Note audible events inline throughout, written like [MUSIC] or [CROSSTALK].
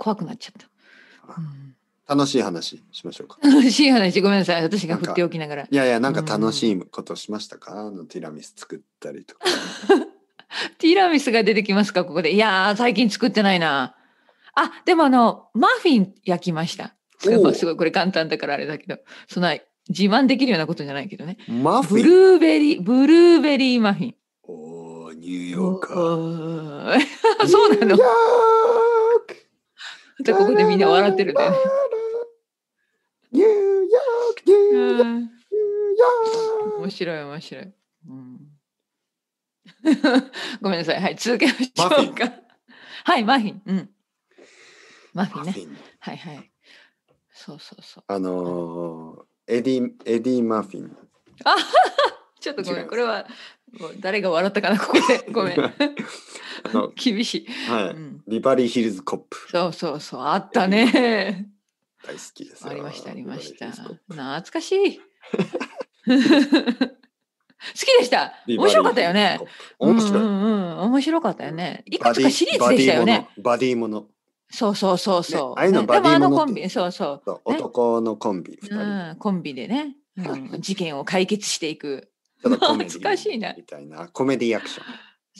怖くなっちゃった。楽しい話しましょうか。楽しい話、ごめんなさい。私が振っておきながら。いやいや、なんか楽しいことしましたか、うん、ティラミス作ったりとか。[LAUGHS] ティラミスが出てきますかここで。いや最近作ってないな。あ、でもあの、マフィン焼きました。すごい、すごいこれ簡単だからあれだけど、そんな自慢できるようなことじゃないけどね。マフィンブルーベリー、ブルーベリーマフィン。おー、ニューヨーカー。[LAUGHS] そうなのじゃここでみんな笑ってるね。ニューヨーク、ニューヨーク、ニューヨーク。面白い、面白い。うん、[LAUGHS] ごめんなさい。はい、続けましょうか。はい、マフィン。うん。マフィンね。ンはいはい。そうそうそう。あのー、エディ、エディ・マフィン。あちょっとごめん、これは誰が笑ったかな、ここで。ごめん。[LAUGHS] [LAUGHS] 厳しい。はい、うんビバリーヒルズコップ。そうそうそう、あったね。大好きですよ。ありました、ありました。懐かしい。[LAUGHS] 好きでした。面白かったよね。。面白うんうんうん、面白かったよね。いくつかシリーズでしたよね。バディもの。そうそうそうそう。ねああいうのバディものコンビ、そうそう。そう男のコンビ人。ん、コンビでね、うん事件を解決していく。懐かしいなみたいなコメディアクション。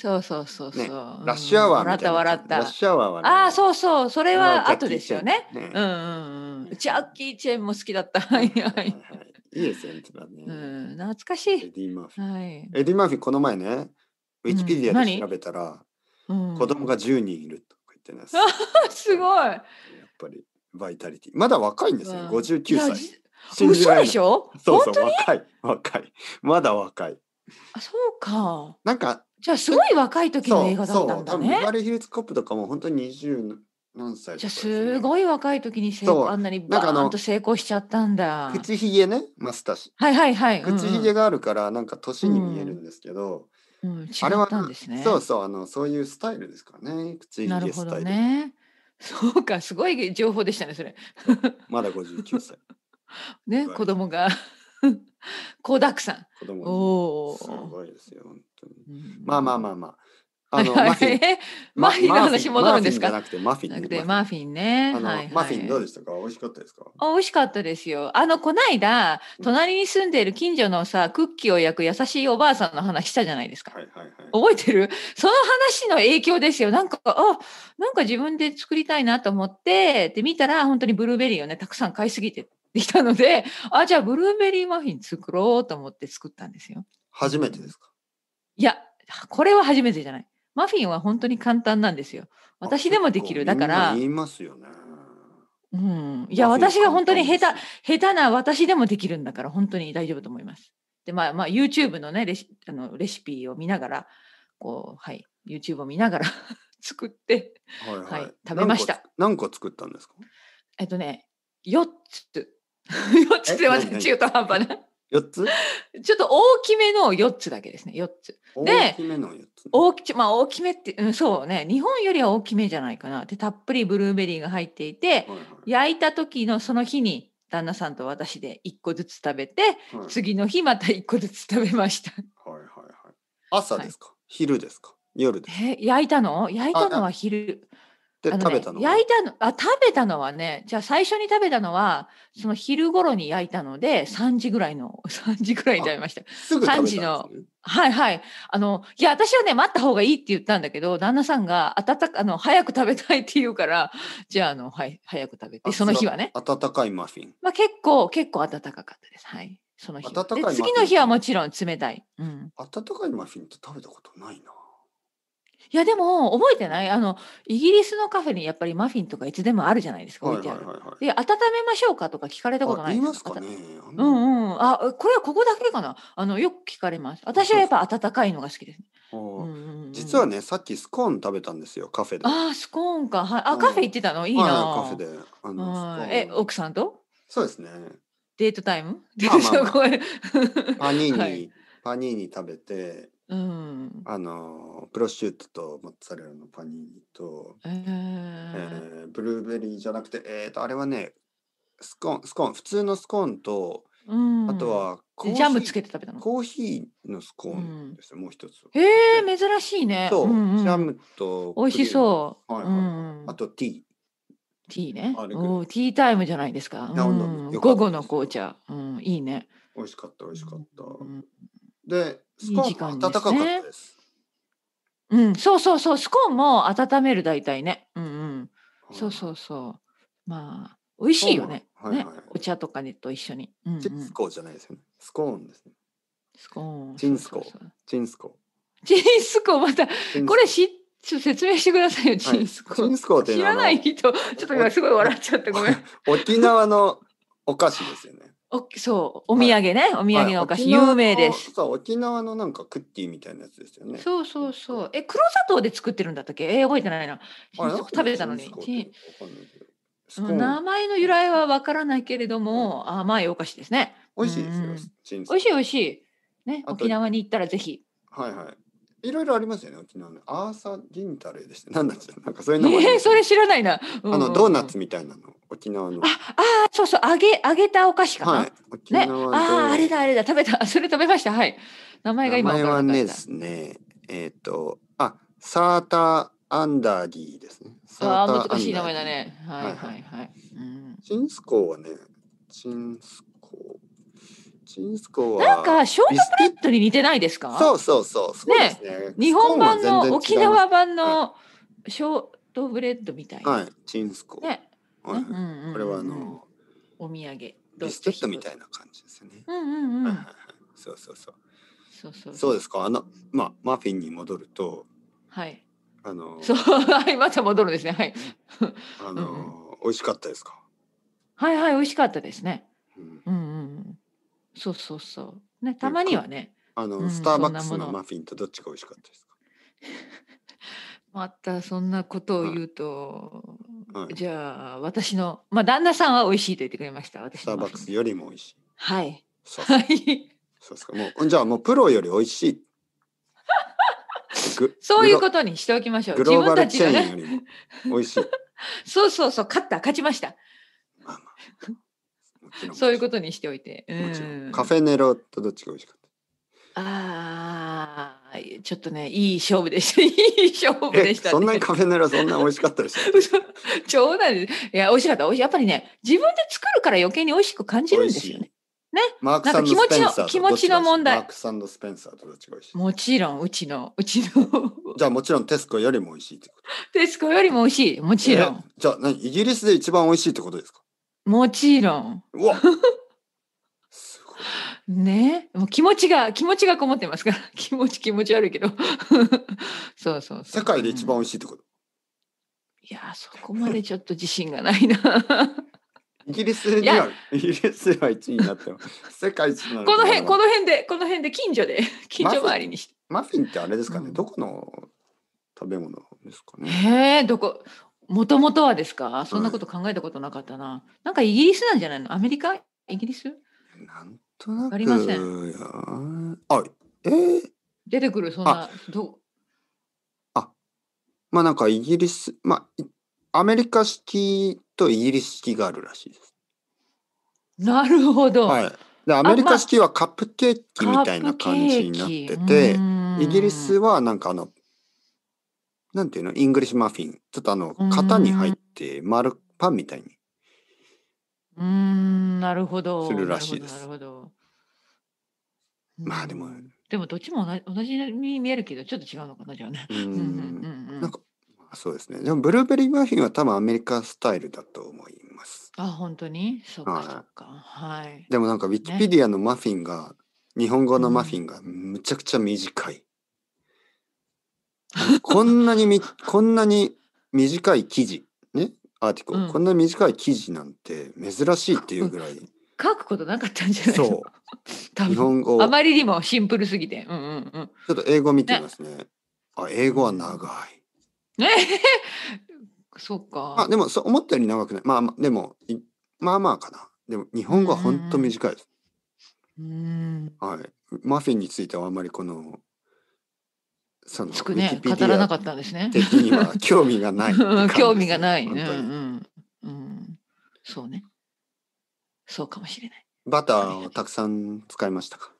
そうそうそうそう、ね、ラッシュアワーみたいな。笑った笑った。ラッシュアワーはね。ああ、そうそう。それは後ですよね。ねうんうんうん。ジャッキー・チェンも好きだった。はいはい。いいですよね。うん、懐かしい。エディ・マーフィー。はい、エディ・マーフィー、この前ね、ウィキペディアで調べたら、うん、子供が10人いるとか言ってます。[LAUGHS] すごい。やっぱり、バイタリティ。まだ若いんですよ、59歳。嘘でしょそうそう、若い。若い。まだ若い。あ、そうか。なんか、じゃあすごい若い時の映画だったんだね。そうそうバレヒルズコップとかも本当に二十何歳、ね、じゃあすごい若い時に成功あんなにバーンと成功しちゃったんだ。口ひげねマスターシ。はいはいはい。口ひげがあるからなんか年に見えるんですけど。うん、うん、違ったんですね。そうそうあのそういうスタイルですからね口ひげスタイル。ね。そうかすごい情報でしたねそれ。まだ59歳。[LAUGHS] ね子供が [LAUGHS] 子だくさん。子供おお。すごいですよ本当に。まあまあまあまあ。[LAUGHS] あの、マフィン。マフィンの話戻るんですか。マフィン。なくて、マフィンね。マフィンどうでしたか。美味しかったですか。美味しかったですよ。あの、こないだ、隣に住んでいる近所のさ、クッキーを焼く優しいおばあさんの話したじゃないですか。覚えてる。その話の影響ですよ。なんか、あ、なんか自分で作りたいなと思って、で、見たら、本当にブルーベリーをね、たくさん買いすぎてできたので、あ、じゃあブルーベリーマフィン作ろうと思って作ったんですよ。初めてですかいや、これは初めてじゃない。マフィンは本当に簡単なんですよ。私でもできる。だから。言いますよね。うん。いや、私が本当に下手、下手な私でもできるんだから、本当に大丈夫と思います。で、まあ、まあ、YouTube のね、レシあのレシピを見ながら、こう、はい、YouTube を見ながら [LAUGHS] 作って、はい、はいはい、食べました何。何個作ったんですかえっとね、4つ。4 [LAUGHS] つでまた中途半端な。4つちょっと大きめの4つだけですね、4つ。で、大きめの4つ、大きまあ、大きめって、うん、そうね、日本よりは大きめじゃないかな。で、たっぷりブルーベリーが入っていて、はいはい、焼いた時のその日に旦那さんと私で1個ずつ食べて、はい、次の日また1個ずつ食べました。はいはいはい。朝ですか、はい、昼ですか夜ですかえ、焼いたの焼いたのは昼。で、ね、食べたの焼いたのあ食べたのはねじゃあ最初に食べたのはその昼頃に焼いたので3時ぐらいの3 [LAUGHS] 時ぐらいに食べましたすぐ食べた、ね、3時のはいはいあのいや私はね待った方がいいって言ったんだけど旦那さんが暖かあの早く食べたいって言うからじゃああの、はい、早く食べてその日はね温かいマフィン、まあ、結構結構暖かかったですはいその日次の日はもちろん冷たい、うん、温かいマフィンって食べたことないないやでも覚えてないあのイギリスのカフェにやっぱりマフィンとかいつでもあるじゃないですか置いてある。で温めましょうかとか聞かれたことないです、ね、うんうん。あこれはここだけかなあのよく聞かれます。私はやっぱ温かいのが好きです、ねうんうん、実はねさっきスコーン食べたんですよカフェで。あスコーンかはあカフェ行ってたのいいな、はい、カフェで。あのえ奥さんと？そうですね。デートタイム？デートパニーニ、[LAUGHS] はい、パニーニ食べて。うん、あのプロシュートとモッツァレラのパニーニと、えー、えー、ブルーベリーじゃなくて、えーと、あれはねスコーンスコーン普通のスコーンと、うん、あとはコーヒージャムつけて食べたのコーヒーのスコーンですね、うん、もう一つへえー、珍しいねそう、うんうん、ジャムと美味しそう、はいはい、うん、あとティーティーねおーティータイムじゃないですか,、うん、か午後の紅茶、うん、いいね美味しかった美味しかった、うんでスコーンも温かかったです。いいでね、うん、そうそうそう、スコーンも温める大体ね。うんうん。そうそうそう。まあ、美味しいよね。はいはい、ねお茶とかにと一緒に。うんうん、チンスコーンじゃないですよね。スコーンですね。スコーン。チンスコー。チンスコー。チンスコー、また、これし。ちょっと説明してくださいよ、チンスコ。チンスコって知らない人、ちょっと今すごい笑っちゃってごめん。沖縄のお菓子ですよね。おそう、お土産ね、お土産のお菓子、有名です。そう、沖縄のなんかクッキーみたいなやつですよね。そうそうそう。え、黒砂糖で作ってるんだったっけえー、覚えてないな。食べたのに。名前の由来はわからないけれども、甘いお菓子ですね。美味しいですよ。美味しい美味しい。ね、沖縄に行ったらぜひ。はいはい。いろいろありますよね。沖縄のアーサ銀太郎でした。なんだっけ、なんかそういうのも、ね。えー、それ知らないな。うんあのドーナツみたいなの、沖縄の。あ、あ、そうそう、揚げ、揚げたお菓子かな。はい。沖縄ね、あ、あれだ、あれだ、食べた、[LAUGHS] それ食べました。はい。名前が今。名前はねですね。えっ、ー、と、あ、サーターアンダーギーですね。ああ、難しい名前だね。はい、はい、はい。うん、チンスはね。チンは。なんか、ショートブレッドに似てないですかそうそうそう。そうですね。ね日本版の、沖縄版のショートブレッドみたいな。はい、チンスコ。ね。はい、うんうん、これはあの、お土産。ビスケットみたいな感じですね。うんうんうん。そうそうそう。そうそうそうですか。あの、まあ、マフィンに戻ると。はい。あの。そう、[LAUGHS] はい、また戻るですね。はい。あの、美味しかったですか。はいはい、美味しかったですね。うん。そうそうそうねたまにはねあの、うんスターバックスのマフィンとどっちが美味しかったですか。またそんなことを言うと、か、はい、じゃあ私のまあ旦那さんは美味しいと言ってくれましたスターバックスよりも美味しいはいそうそはういそうですかもうじゃあもうプロより美味しい [LAUGHS] そういうことにしておきましょうグ自ロー分バたルちチがェーンよりも美味しい [LAUGHS] そうそうそう勝った勝ちましたまあまあそういうことにしておいて、うん、カフェネロとどっちが美味しかったああ、ちょっとね、いい勝負でした。[LAUGHS] いい勝負でした、ね、そんなにカフェネロそんな美味しかったでしょ。冗 [LAUGHS] 談です。いや、美味しかった。やっぱりね、自分で作るから余計に美味しく感じるんですよね。ね、マークさんのスペンサー気持ちの問題。マークさんのスペンサーとどっちが美味しい。もちろん、うちの、うちの [LAUGHS] じゃあ、もちろんテスコよりも美味しいってこと。テスコよりも美味しい。もちろん。じゃあ、イギリスで一番美味しいってことですか。もちろん。うわ [LAUGHS] ねもう気持ちが気持ちがこもってますから [LAUGHS] 気持ち気持ち悪いけど [LAUGHS] そうそう世界で一番美味しいってこと、うん、いやそこまでちょっと自信がないなイギリスにはイギリスは1位になっても世界一なこの辺この辺でこの辺で近所で近所周りにしてマフィンってあれですかね、うん、どこの食べ物ですかねえどこもともとはですかそんなこと考えたことなかったな。うん、なんかイギリスなんじゃないのアメリカイギリスなんとなく。ありません。あ、えー、出てくる、そんな。どうあまあなんかイギリス、まあ、アメリカ式とイギリス式があるらしいです。なるほど。はい。でアメリカ式はカップケーキみたいな感じになってて、まイギリスはなんかあのなんていうのイングリッシュマフィン。ちょっとあの、型に入って丸、パンみたいに。うん、なるほど。するらしいです。なるほど。まあでも。でもどっちも同じに見えるけど、ちょっと違うのかな、じゃあね。うん。なんか、そうですね。でもブルーベリーマフィンは多分アメリカスタイルだと思います。あ、本当にそっか、そうか。はい。でもなんか、ウィキペディアのマフィンが、日本語のマフィンがむちゃくちゃ短い。こんなにみ、こんなに短い記事、ね、アーティコ、うん、こんな短い記事なんて珍しいっていうぐらい。書くことなかったんじゃないですか。そう。日本語。あまりにもシンプルすぎて。うんうんうん。ちょっと英語見てみますね。あ、英語は長い。え [LAUGHS] そっか。あ、でも、そう思ったより長くない。まあ、でも、まあまあかな。でも、日本語は本当短いです。うん。はい。マフィンについてはあんまりこのそのつくね語らなかったんですね。的には興味がない、[LAUGHS] 興味がない。うんうんうん、そうね。そうかもしれない。バターをたくさん使いましたか。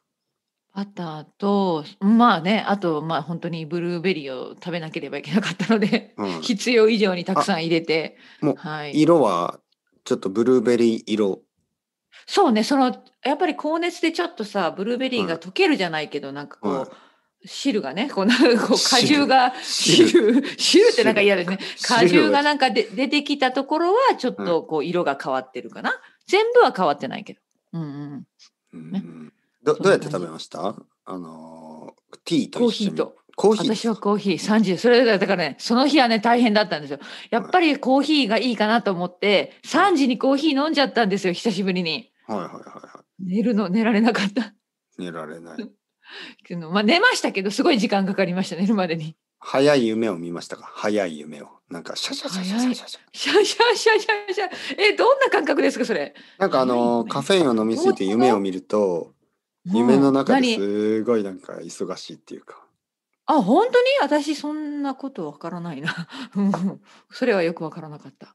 バターとまあねあとまあ本当にブルーベリーを食べなければいけなかったので、うん、必要以上にたくさん入れてもう、はい、色はちょっとブルーベリー色そうねそのやっぱり高熱でちょっとさブルーベリーが溶けるじゃないけど、うん、なんかこう、汁がね、このこう果汁が汁汁ってなんか嫌ですね。果汁がなんかで出てきたところはちょっとこう色が変わってるかな。うん、全部は変わってないけど。うんうん。ね、どどうやって食べました？あのティーとコーヒーと。コーヒー私はコーヒー3時それだからねその日はね大変だったんですよやっぱりコーヒーがいいかなと思って3時にコーヒー飲んじゃったんですよ久しぶりにはいはいはいはい寝るの寝られなかった寝られない [LAUGHS] まあ、寝ましたけど、すごい時間かかりました、寝るまでに。早い夢を見ましたか早い夢を。なんかシャシャシャシャシャシャシャシャシャシャシャえ、どんな感覚ですか、それ。なんかあの、カフェインを飲みすぎて夢を見ると、夢の中ですごいなんか忙しいっていうか。あ、本当に私そんなことわからないな。[LAUGHS] それはよくわからなかった。